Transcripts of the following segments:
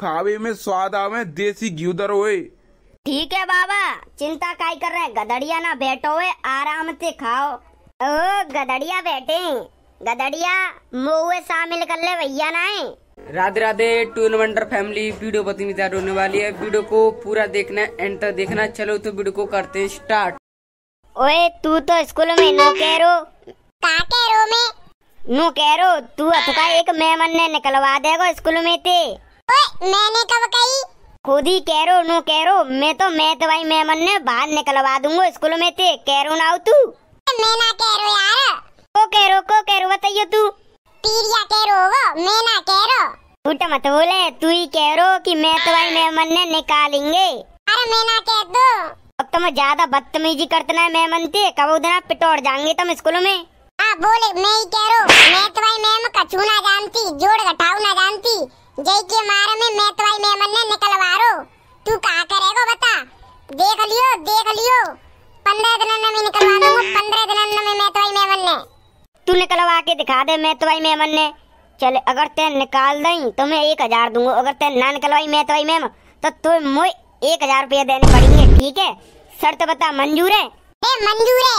खावे में स्वाद आवे देसी घी उधर हो ठीक है बाबा चिंता काई कर रहे गदड़िया ना बैठो हुए आराम से खाओ ओ गदड़िया बैठे गदड़िया मुँह शामिल कर ले भैया ना Radhe Radhe toon wonder family video बहुत मजेदार होने वाली है वीडियो को पूरा देखना एंड तक देखना चलो तो वीडियो को करते हैं स्टार्ट ओए तू तो स्कूल में नो कह रो का कह रो मैं नो कह रो तू अथका एक मेहमान ने निकलवा देगा स्कूल में थे मैंने कब कही खुद ही कह रो नो कह रो मैं तो मैं तो भाई मेहमान ने बाहर निकलवा दूंगा स्कूल में थे कह रो ना तू मैं ना कह रो यार को कह रो को कह रो बताइयो तू पीरिया कह रो वो मैं ना कह रो झूठ मत बोले तू ही कह रो कि मैं तो भाई मेहमान ने निकालेंगे अरे मैं ना कह दो अब तुम तो ज्यादा बदतमीजी करतना है मेहमान थे कब उधर पिटोड़ जाएंगे तुम तो स्कूल में हाँ बोले मैं ही कह रो मैं तो भाई मेहमान कछू ना जानती जोड़ घटाऊ ना जानती जय के मारे में मैं तो आई मेमन ने निकलवारो तू का करेगो बता देख लियो देख लियो 15 दिन में मैं निकलवा दूंगा 15 दिन में मैं तो आई मेमन ने तू निकलवा के दिखा दे मैं तो आई ने चल अगर ते निकाल दई तो मैं एक हजार दूंगा अगर ते ना निकलवाई मैं तो आई तो तू मुझे एक हजार रुपया देने पड़ेंगे ठीक है शर्त बता मंजूर है मंजूर है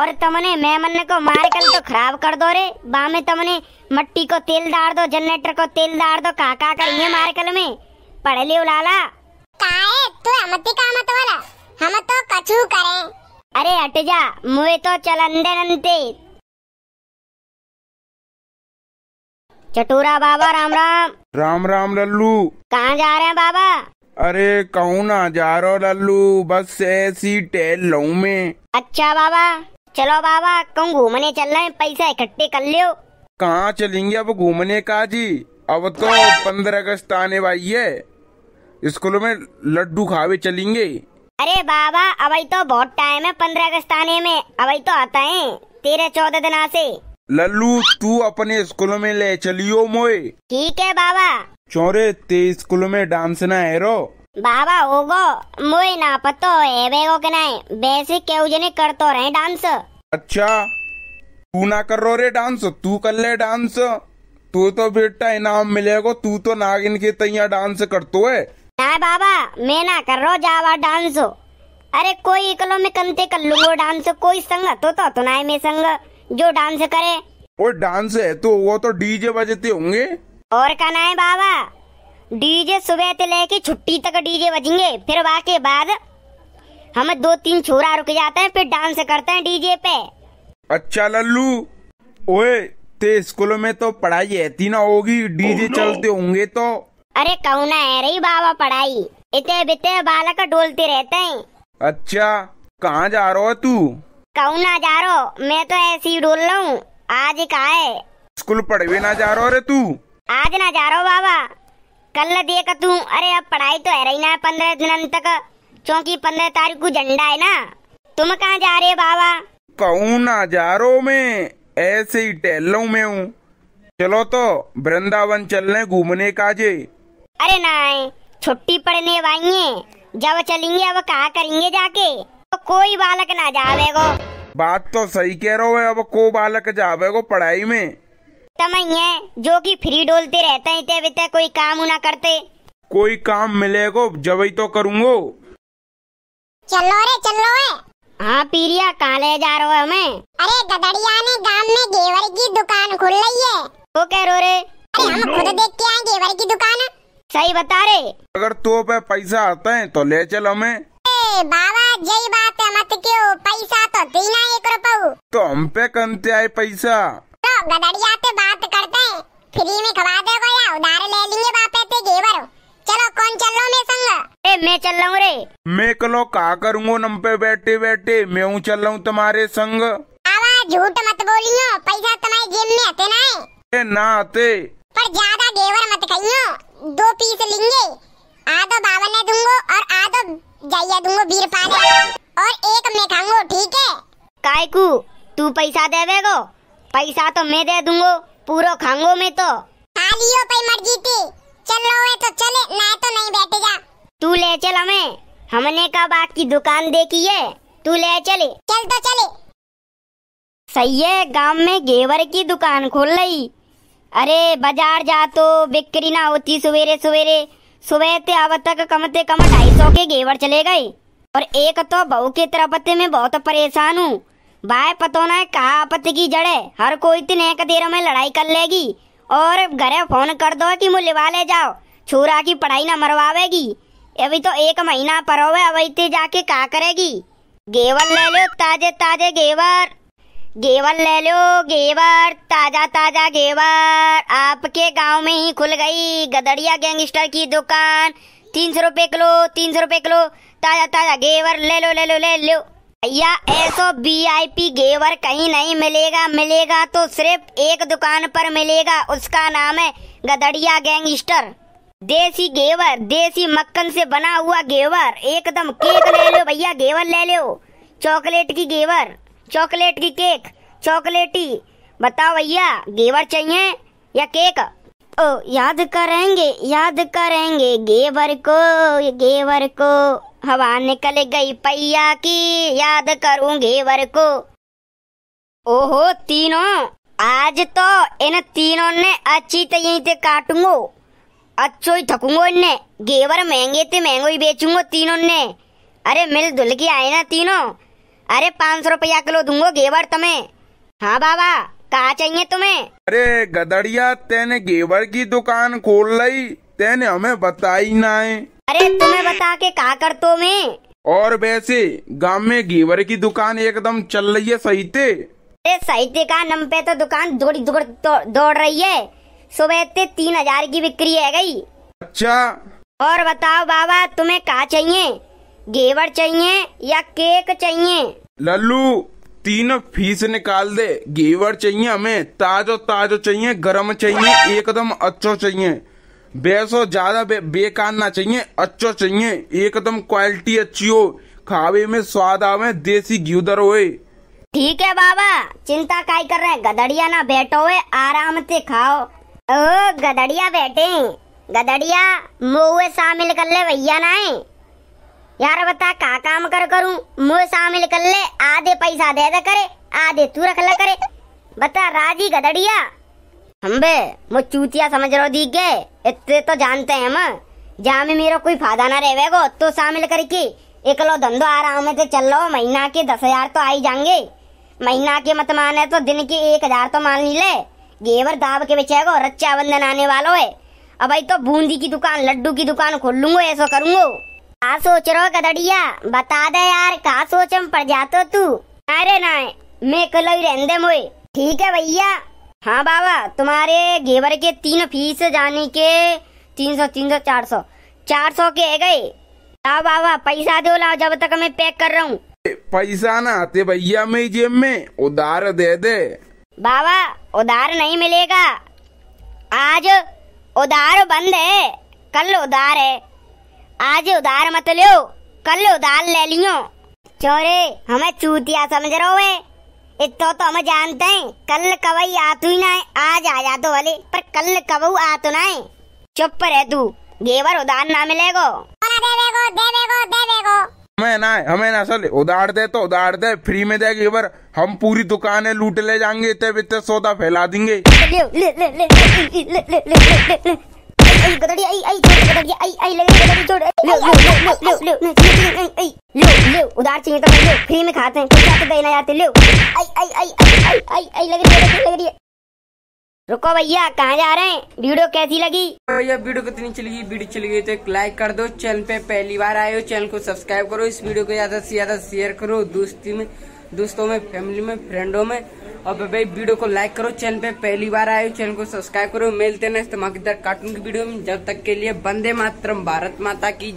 और तमने मेमन को मार कर तो खराब कर दो रे बा में तुमने मट्टी को तेल डाल दो जनरेटर को तेल डाल दो का का कर ये मार कल में पढ़ ले उलाला काहे तू हमती का मत वाला हम तो कछु करे अरे हट जा मुए तो चलंदे नंते चटूरा बाबा राम राम राम राम लल्लू कहाँ जा रहे हैं बाबा अरे कहूँ ना जा रो लल्लू बस ऐसी टेल लू में अच्छा बाबा चलो बाबा कहूँ घूमने चल रहे पैसा इकट्ठे कर लियो कहाँ चलेंगे अब घूमने का जी अब तो पंद्रह अगस्त आने वाली है स्कूल में लड्डू खावे चलेंगे अरे बाबा अब तो बहुत टाइम है पंद्रह अगस्त आने में अब तो आता है तेरह चौदह दिन से लल्लू तू अपने स्कूल में ले चलियो मोए ठीक है बाबा चोरे ते स्कूल में डांस ना है रो बाबा ಬಾಬಾ ಹೋಗೋ ಮುಯ್ ನಾಪತ್ತೋ ಏಬೇಗೋ ಕನಾಯ್ ಬೇಸಿ ಕೆವುಜನಿ रहे डांस अच्छा तू ना कर रो रे डांस तू कर ले डांस तू तो बेटा इनाम मिलेगा तू तो नागिन के तैया डांस करतो है ना बाबा मैं ना कर रो जावा डांस अरे कोई इकलो में कंते कर लूंगो डांस कोई संग तो तो तुनाए में संग जो डांस करे और डांस है तो वो तो डीजे बजते होंगे और कहना है बाबा डीजे सुबह से लेके छुट्टी तक डीजे बजेंगे फिर वहाँ के बाद हम दो तीन छोरा रुक जाते हैं फिर डांस करते हैं डीजे पे अच्छा लल्लू ओए ते स्कूलों में तो पढ़ाई है ना होगी डीजे oh, no. चलते होंगे तो अरे कहना है रही बाबा पढ़ाई इतने बिते बालक डोलते रहते हैं अच्छा कहाँ जा रहा हो तू कहना जा रो मैं तो ऐसी डोल रहा हूँ आज कहा है स्कूल पढ़वे ना जा रहा रे तू आज ना जा रहा बाबा कल देख तू अरे अब पढ़ाई तो है रही ना पंद्रह दिन तक क्योंकि पंद्रह तारीख को झंडा है ना तुम कहाँ जा रहे बाबा कहूँ ना जा रो मैं ऐसे ही टहलो में हूँ चलो तो वृंदावन चल रहे घूमने का जे अरे ना छुट्टी पड़ने वाई जब चलेंगे अब कहा करेंगे जाके तो कोई बालक ना जावेगो बात तो सही कह रहे हो अब को बालक जावेगो पढ़ाई में तमई है जो कि फ्री डोलते रहते हैं तब तक कोई काम ना करते कोई काम मिलेगो जब तो करूँगो चलो रे चलो रे हाँ पीरिया कहाँ ले जा रहे हो हमें अरे गदड़िया ने गांव में गेवर की दुकान खुल रही है वो कह रो रे अरे हम खुद देख के आए गेवर की दुकान सही बता रहे अगर तो पे पैसा आता है तो ले चल हमें बाबा जय बात है मत क्यों पैसा तो देना एक रुपये तो हम पे कंते आए पैसा तो गदड़िया फ्री में खवा दोगे या उधार ले लेंगे बापे ते गेवर हो चलो कौन चल रहा मेरे संग ए मैं चल रहा हूँ रे मैं कलो का करूँगा नम पे बैठे बैठे मैं हूँ चल रहा हूँ तुम्हारे संग आवा झूठ मत बोलियो पैसा तुम्हारे जेब में आते तो ना है ए ना आते पर ज्यादा गेवर मत कहियो दो पीस लेंगे आधा बावन ने दूंगा और आधा जाइया दूंगा बीर पाले और एक मैं खाऊंगा ठीक है कायकू तू पैसा देवेगो पैसा तो मैं दे दूंगा पूरो खांगो में तो खा लियो भाई मर्जी थी चलो है तो चले ना तो नहीं बैठे जा तू ले चल हमें हमने कब आपकी दुकान देखी है तू ले चले चल तो चले सही है गांव में घेवर की दुकान खोल रही अरे बाजार जा तो बिक्री ना होती सवेरे सवेरे सुबह ते अब तक कम से कम ढाई सौ के घेवर चले गए और एक तो बहू के तरफ में बहुत परेशान हूँ भाई पतो न कहा आपत्ति की जड़े हर कोई तीन एक देर में लड़ाई कर लेगी और घरे फोन कर दो कि मुझे लिवा ले जाओ छुरा की पढ़ाई ना मरवावेगी अभी तो एक महीना पर अब इतने जाके का करेगी गेवर ले लो ताजे ताजे गेवर गेवर ले लो गेवर ताजा ताजा गेवर आपके गांव में ही खुल गई गदड़िया गैंगस्टर की दुकान तीन सौ रुपए किलो तीन सौ रुपए किलो ताजा ताजा गेवर ले लो ले लो ले लो भैया ऐसो पी घेवर कहीं नहीं मिलेगा मिलेगा तो सिर्फ एक दुकान पर मिलेगा उसका नाम है गदड़िया गैंगस्टर देसी घेवर देसी मक्खन से बना हुआ घेवर एकदम केक ले लो भैया घेवर ले लो चॉकलेट की घेवर चॉकलेट की केक चॉकलेटी बताओ भैया घेवर चाहिए या केक ओ याद करेंगे याद करेंगे घेवर को घेवर को हवा निकल गई पैया की याद करूंगी वर को ओहो तीनों आज तो इन तीनों ने अच्छी यहीं से काटूंगो अच्छो ही थकूंगो इनने गेवर महंगे थे महंगो ही बेचूंगो तीनों ने अरे मिल धुल के आए ना तीनों अरे पाँच सौ रुपया किलो दूंगो गेवर तुम्हें हाँ बाबा कहा चाहिए तुम्हें अरे गदड़िया तेने गेवर की दुकान खोल रही तेने हमें बताई ना है अरे तुम्हें बता के का कर तो मैं और वैसे गांव में घेवर की दुकान एकदम चल रही है सही थे अरे सही का नम पे तो दुकान दौड़ी दौड़ तो दौड़ रही है सुबह इतने तीन हजार की बिक्री है गई अच्छा और बताओ बाबा तुम्हें का चाहिए घेवर चाहिए या केक चाहिए लल्लू तीनों फीस निकाल दे घेवर चाहिए हमें ताजो ताजो चाहिए गरम चाहिए एकदम अच्छा चाहिए भैंसों ज्यादा बे, ना चाहिए अच्छा चाहिए एकदम क्वालिटी अच्छी हो खावे में स्वाद आवे देसी उधर हो ठीक है बाबा चिंता काई कर रहे गदड़िया ना बैठो हुए आराम से खाओ ओ गदड़िया बैठे गदड़िया मुँह शामिल कर ले भैया ना है यार बता का काम कर करूं मुँह शामिल कर ले आधे पैसा दे दे करे आधे तू रख ले करे बता राजी गदड़िया हम्बे मो चूतिया समझ रहो दी गए इतने तो जानते हैं हम जहाँ में मेरा कोई फायदा ना रहेगा तो शामिल करके लो धंधो आ रहा हूँ तो चल लो महीना के दस हजार तो आई जाएंगे महीना के मत माने तो दिन के एक हजार तो मान ही ले गेवर दाब के गो रक्षा बंधन आने वालो है अब भाई तो बूंदी की दुकान लड्डू की दुकान खोल लूंगा ऐसा करूंगो कहा सोच रहो कदड़िया बता दे यार कहा सोच हम पड़ जाते तू अरे ना मैं कलो ही रहने मुझे ठीक है भैया हाँ बाबा तुम्हारे घेवर के तीन फीस जाने के तीन सौ तीन सौ चार सौ चार सौ के है गए लाओ बाबा पैसा दो लाओ जब तक मैं पैक कर रहा हूँ पैसा ना आते भैया मेरी जेब में उधार दे दे बाबा उधार नहीं मिलेगा आज उधार बंद है कल उधार है आज उधार मत लो कल उधार ले लियो चोरे हमें चूतिया समझ रहे हो इतो तो हम जानते हैं कल कवई आतु ही ना है आज आ जा तो भले पर कल कबू आतु ना है चुप रह तू गेवर उधार ना मिलेगो हमें ना हमें ना सर उधार दे तो उधार दे फ्री में दे गेवर हम पूरी दुकानें लूट ले जाएंगे इतने सौदा फैला देंगे आई उधार चाहिए तो लो फ्री में खाते हैं कुछ आते गए ना आते लो आई आई आई आई आई आई लग रही है लग रही है रुको भैया कहाँ जा रहे हैं वीडियो कैसी लगी भैया वीडियो कितनी चली गई वीडियो चली गई तो एक लाइक कर दो चैनल पे पहली बार आए हो चैनल को सब्सक्राइब करो इस वीडियो को ज्यादा से ज्यादा शेयर करो दोस्ती में दोस्तों में फैमिली में फ्रेंडों में और भाई वीडियो को लाइक करो चैनल पे पहली बार आए चैनल को सब्सक्राइब करो मिलते ना इस्तेमाल कार्टून की वीडियो में जब तक के लिए बंदे मातरम भारत माता की